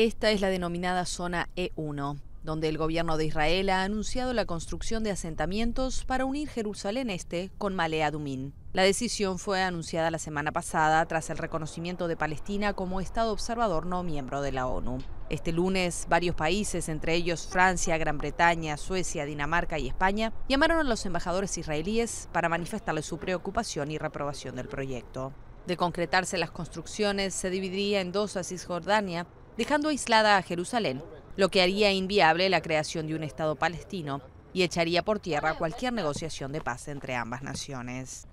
Esta es la denominada zona E1, donde el gobierno de Israel ha anunciado la construcción de asentamientos para unir Jerusalén Este con Male Adumín. La decisión fue anunciada la semana pasada tras el reconocimiento de Palestina como Estado observador no miembro de la ONU. Este lunes, varios países, entre ellos Francia, Gran Bretaña, Suecia, Dinamarca y España, llamaron a los embajadores israelíes para manifestarles su preocupación y reprobación del proyecto. De concretarse las construcciones, se dividiría en dos a Cisjordania, dejando aislada a Jerusalén, lo que haría inviable la creación de un Estado palestino y echaría por tierra cualquier negociación de paz entre ambas naciones.